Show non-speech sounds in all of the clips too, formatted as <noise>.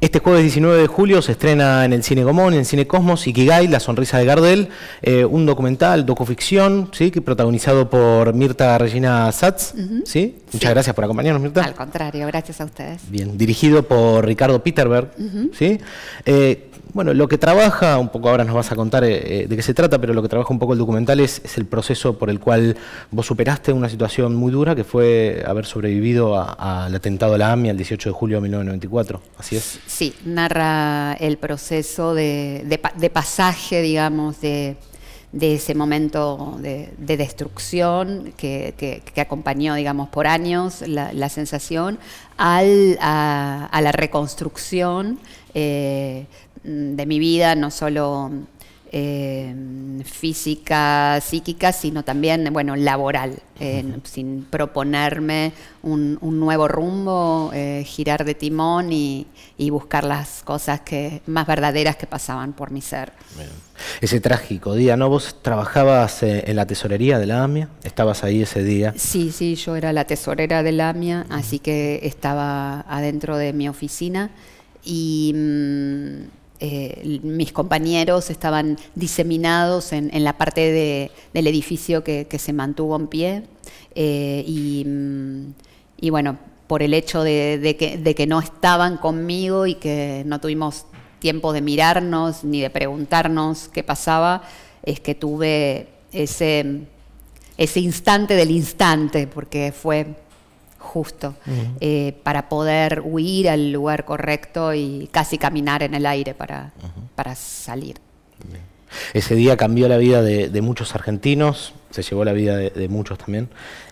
Este jueves 19 de julio se estrena en el Cine Gomón, en el Cine Cosmos, Ikigai, La Sonrisa de Gardel, eh, un documental, docuficción, ¿sí? protagonizado por Mirta Regina Satz. ¿sí? Muchas gracias por acompañarnos, Mirta. Al contrario, gracias a ustedes. Bien, dirigido por Ricardo Peterberg. ¿sí? Eh, bueno, lo que trabaja, un poco ahora nos vas a contar eh, eh, de qué se trata, pero lo que trabaja un poco el documental es, el proceso por el cual vos superaste una situación muy dura que fue haber sobrevivido al atentado a la AMIA el 18 de julio de 1994, ¿así es? Sí, narra el proceso de, pasaje, digamos, de, ese momento de, destrucción que, acompañó, digamos, por años la, sensación, a, la reconstrucción eh, Mm, de mi vida, no solo eh, física, psíquica, sino también, bueno, laboral, eh, sin proponerme un, nuevo rumbo, eh, girar de timón y, buscar las cosas que, más verdaderas que pasaban por mi ser. Ese trágico día, ¿no? ¿Vos trabajabas en la tesorería de la AMIA? ¿Estabas ahí ese día? Sí, sí, yo era la tesorera de la AMIA, así que estaba adentro de mi oficina y... Mm, eh, mis compañeros estaban diseminados en, la parte del edificio que, se mantuvo en pie eh, mm, y, bueno, por el hecho de, que, no estaban conmigo y que no tuvimos tiempo de mirarnos ni de preguntarnos qué pasaba, es que tuve ese instante del instante, porque fue justo eh, para poder huir al lugar correcto y casi caminar en el aire para, para salir. Ese día cambió la vida de, muchos argentinos, se llevó la vida de, muchos también.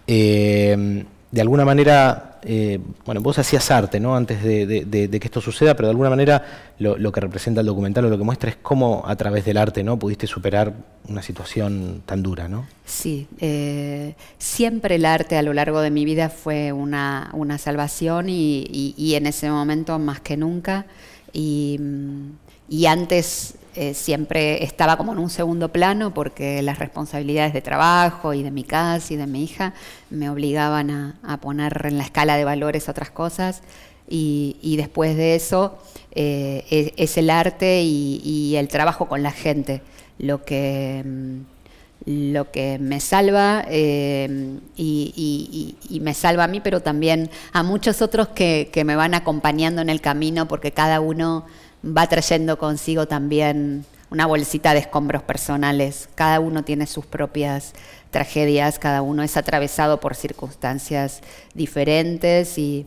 Eh, de alguna manera eh, bueno, vos hacías arte, ¿no? Antes de, que esto suceda, pero de alguna manera lo, que representa el documental o lo que muestra es cómo a través del arte, ¿no? Pudiste superar una situación tan dura, ¿no? Sí, eh, siempre el arte a lo largo de mi vida fue una, salvación y, en ese momento más que nunca. Y, mm, y antes eh, siempre estaba como en un segundo plano porque las responsabilidades de trabajo y de mi casa y de mi hija me obligaban a, poner en la escala de valores otras cosas. Y, después de eso eh, e, es, el arte y, el trabajo con la gente lo que, mm, lo que me salva eh, y, me salva a mí, pero también a muchos otros que me van acompañando en el camino porque cada uno va trayendo consigo también una bolsita de escombros personales. Cada uno tiene sus propias tragedias, cada uno es atravesado por circunstancias diferentes y,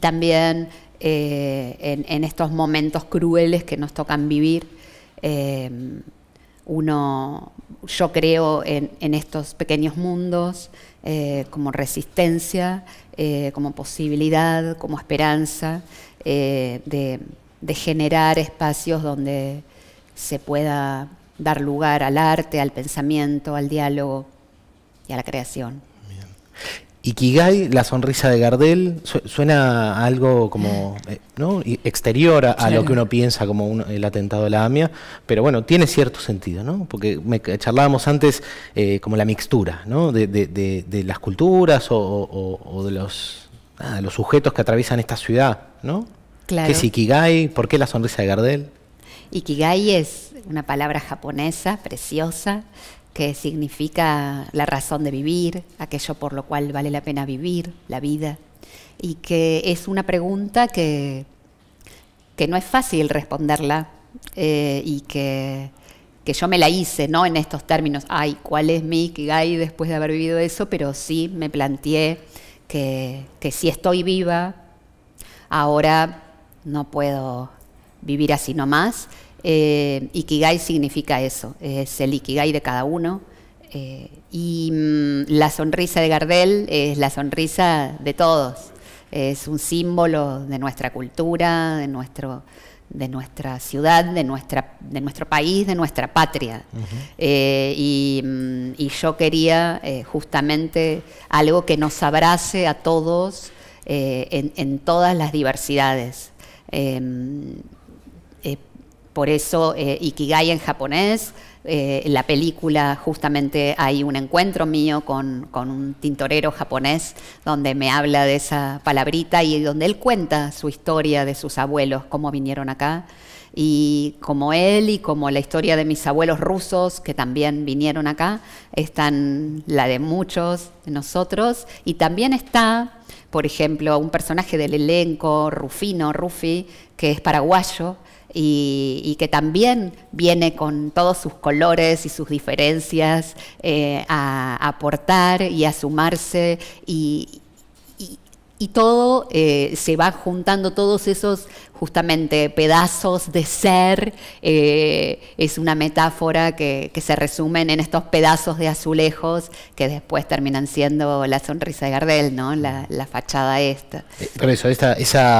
también eh, en, estos momentos crueles que nos tocan vivir. Eh, uno, yo creo en, estos pequeños mundos eh, como resistencia, como posibilidad, como esperanza de de generar espacios donde se pueda dar lugar al arte, al pensamiento, al diálogo y a la creación. Y Kigai, la sonrisa de Gardel, suena algo como ah. eh, exterior a, lo que uno piensa como el atentado de la AMIA, pero bueno, tiene cierto sentido, ¿no? Porque me, charlábamos antes eh, como la mixtura, ¿no? De, las culturas o, de los, ah, los sujetos que atraviesan esta ciudad, ¿no? Que ¿Qué es Ikigai? ¿Por qué la sonrisa de Gardel? Ikigai es una palabra japonesa preciosa que significa la razón de vivir, aquello por lo cual vale la pena vivir, la vida, y que es una pregunta que, que no es fácil responderla eh, y que, yo me la hice, no en estos términos, ay, ¿cuál es mi Ikigai después de haber vivido eso? Pero sí me planteé que, que si estoy viva, ahora no puedo vivir así nomás. Eh, ikigai significa eso, es el Ikigai de cada uno. Eh, y mm, la sonrisa de Gardel es la sonrisa de todos, es un símbolo de nuestra cultura, de, de nuestra ciudad, de, nuestra, de nuestro país, de nuestra patria. Eh, mm, y, yo quería eh, justamente algo que nos abrace a todos en todas las diversidades. Em, eh, por eso eh, Ikigai en japonés, eh, en la película justamente hay un encuentro mío con, con, un tintorero japonés donde me habla de esa palabrita y donde él cuenta su historia de sus abuelos, cómo vinieron acá. Y como él y como la historia de mis abuelos rusos que también vinieron acá, están la de muchos de nosotros y también está por ejemplo, a un personaje del elenco, Rufino, Rufi, que es paraguayo y, que también viene con todos sus colores y sus diferencias eh, a aportar y a sumarse y, y todo eh, se va juntando, todos esos justamente pedazos de ser, eh, es una metáfora que, se resumen en estos pedazos de azulejos que después terminan siendo la sonrisa de Gardel, ¿no? la, fachada esta. Eh, eso, esa,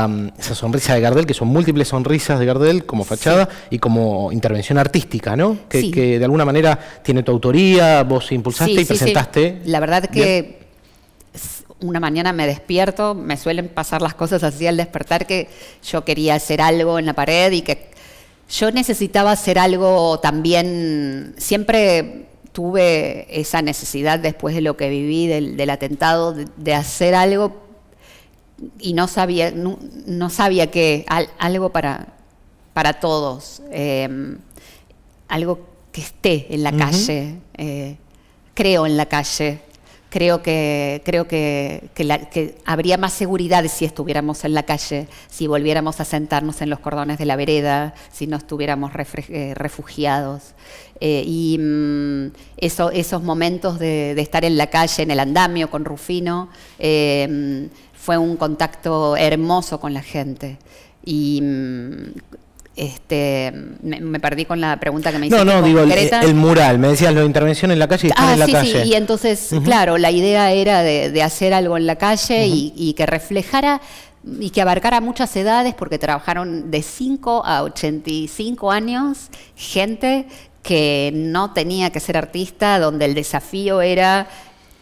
mm, esa, sonrisa de Gardel, que son múltiples sonrisas de Gardel como fachada y como intervención artística, ¿no? Que, de alguna manera tiene tu autoría, vos impulsaste y presentaste. La verdad que una mañana me despierto, me suelen pasar las cosas así al despertar que yo quería hacer algo en la pared y que yo necesitaba hacer algo también, siempre tuve esa necesidad después de lo que viví del, atentado de, hacer algo y no sabía, no, sabía que algo para, para todos, eh, algo que esté en la calle, eh, creo en la calle, creo que, creo que, habría más seguridad si estuviéramos en la calle, si volviéramos a sentarnos en los cordones de la vereda, si no estuviéramos eh, refugiados. Eh, y mm, esos momentos de, estar en la calle, en el andamio con Rufino, eh, mm, fue un contacto hermoso con la gente. Y mm, este, me, perdí con la pregunta que me hiciste. No, no, digo, el, mural. Me decías, la intervención en la calle y ah, en la sí, calle. Sí, y entonces, claro, la idea era de, hacer algo en la calle y, y que reflejara y que abarcara muchas edades, porque trabajaron de 5 a 85 años gente que no tenía que ser artista, donde el desafío era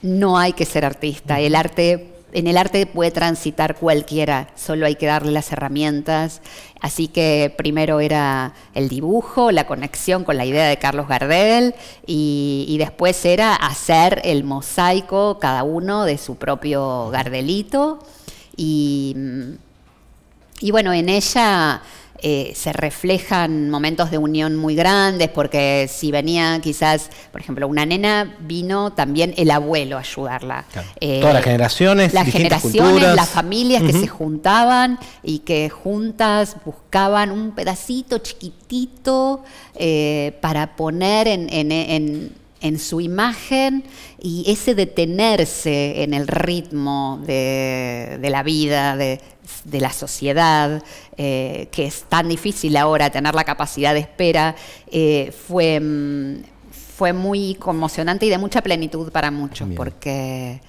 no hay que ser artista, el arte en el arte puede transitar cualquiera, solo hay que darle las herramientas. Así que primero era el dibujo, la conexión con la idea de Carlos Gardel y, después era hacer el mosaico cada uno de su propio Gardelito. Y, y bueno, en ella eh, se reflejan momentos de unión muy grandes, porque si venía quizás, por ejemplo, una nena, vino también el abuelo a ayudarla. Eh, Todas las generaciones. Las generaciones, las familias que se juntaban y que juntas buscaban un pedacito chiquitito eh, para poner en, su imagen y ese detenerse en el ritmo de, la vida, de la sociedad, eh, que es tan difícil ahora tener la capacidad de espera, eh, fue, mm, fue muy conmocionante y de mucha plenitud para muchos, porque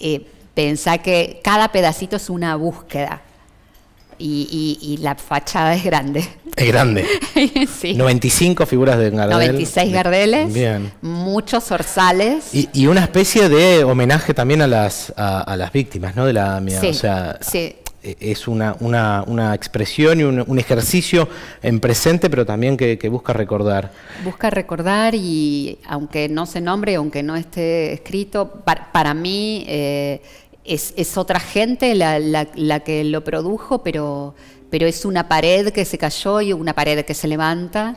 eh, pensá que cada pedacito es una búsqueda. Y, la fachada es grande. Es grande. 95 <laughs> figuras de Gardel. 96 Gardeles. Bien. Muchos orzales. Y, una especie de homenaje también a las, a, las víctimas, ¿no? De la mía eh, es una, expresión y un, ejercicio en presente, pero también que, busca recordar. Busca recordar y aunque no se nombre, aunque no esté escrito, para, mí eh, es, otra gente la, que lo produjo, pero, pero es una pared que se cayó y una pared que se levanta.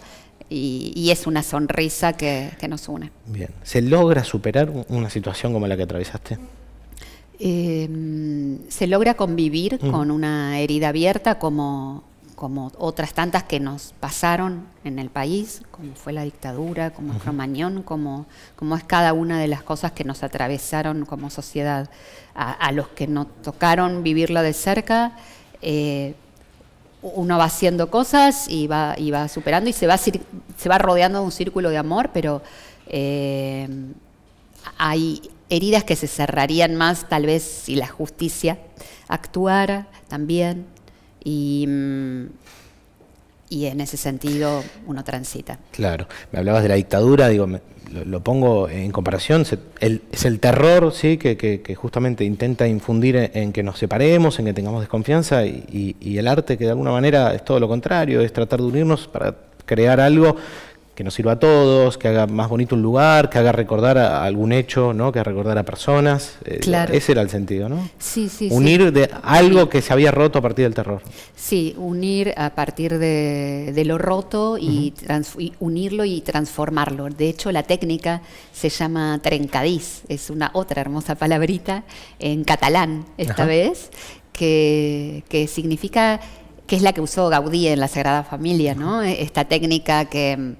Y, es una sonrisa que, que nos une. Bien, ¿se logra superar una situación como la que atravesaste? Em, se logra convivir mm. con una herida abierta como, como otras tantas que nos pasaron en el país, como fue la dictadura, como el como, como es cada una de las cosas que nos atravesaron como sociedad. A, los que nos tocaron vivirla de cerca, eh, uno va haciendo cosas y va, y va superando y se va, se va rodeando de un círculo de amor, pero eh, hay heridas que se cerrarían más tal vez si la justicia actuara también y, mm, en ese sentido uno transita. Claro, me hablabas de la dictadura, digo, lo, pongo en comparación, es el terror ¿sí? que, justamente intenta infundir en, que nos separemos, en que tengamos desconfianza y el arte que de alguna manera es todo lo contrario, es tratar de unirnos para crear algo que nos sirva a todos, que haga más bonito un lugar, que haga recordar algún hecho, ¿no? que recordar a personas. Eh, ese era el sentido, ¿no? Sí, sí. Unir De algo que se había roto a partir del terror. Sí, unir a partir de, lo roto y, unirlo y transformarlo. De hecho, la técnica se llama trencadiz, es una otra hermosa palabrita en catalán esta vez, que, que significa que es la que usó Gaudí en la Sagrada Familia, ¿no? Esta técnica que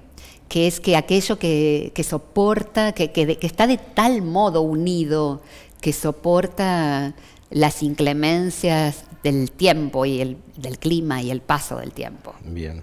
que es que aquello que, que soporta, que, está de tal modo unido, que soporta las inclemencias del tiempo y el, del clima y el paso del tiempo. Bien.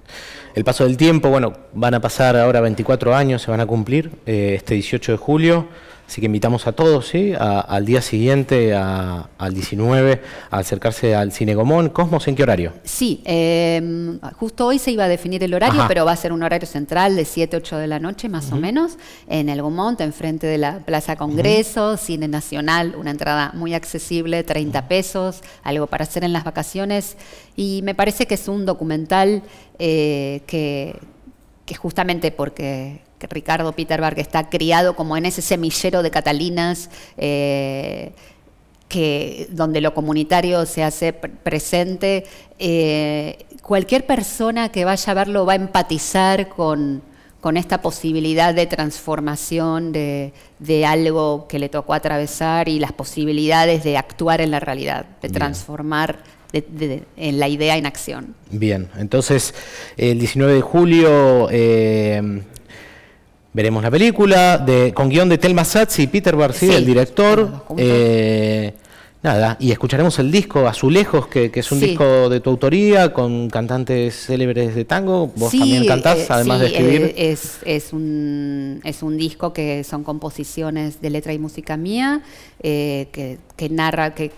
El paso del tiempo, bueno, van a pasar ahora 24 años, se van a cumplir eh, este 18 de julio. Así que invitamos a todos, ¿sí? al día siguiente, al 19, a acercarse al Cine Gomón. Cosmos, ¿en qué horario? Sí, em, justo hoy se iba a definir el horario, pero va a ser un horario central de 7, 8 de la noche, más o menos, en el Gomón, enfrente de la Plaza Congreso, Cine Nacional, una entrada muy accesible, 30 pesos, algo para hacer en las vacaciones. Y me parece que es un documental eh, que, que justamente porque que Ricardo Peter que está criado como en ese semillero de Catalinas, eh, que, donde lo comunitario se hace presente, eh, cualquier persona que vaya a verlo va a empatizar con, con esta posibilidad de transformación de, de, algo que le tocó atravesar y las posibilidades de actuar en la realidad, de transformar en la idea en acción. Bien, entonces el 19 de julio eh, Veremos la película de, con guión de Telma Satz y Peter Barsi, el director. Eh, nada, y escucharemos el disco Azulejos, que, que es un disco de tu autoría, con cantantes célebres de tango. Vos también eh, cantás, eh, además de escribir. es, es, un, disco que son composiciones de letra y música mía, que, que narra, que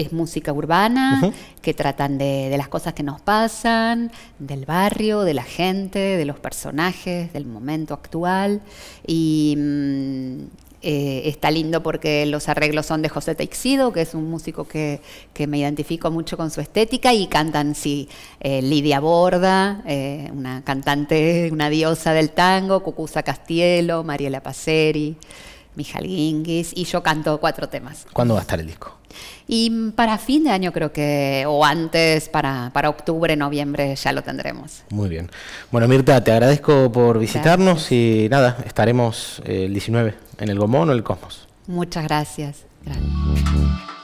es música urbana, que tratan de, las cosas que nos pasan, del barrio, de la gente, de los personajes, del momento actual. Y mm, eh, está lindo porque los arreglos son de José Teixido, que es un músico que, me identifico mucho con su estética, y cantan, sí, eh, Lidia Borda, eh, una cantante, una diosa del tango, Cucuza Castielo, Mariela Paceri. Mijal Guinguis, y yo canto cuatro temas. ¿Cuándo va a estar el disco? Y para fin de año creo que, o antes, para, octubre, noviembre, ya lo tendremos. Muy bien. Bueno, Mirta, te agradezco por visitarnos y nada, estaremos el 19 en el Gomón o el Cosmos. Muchas gracias. gracias.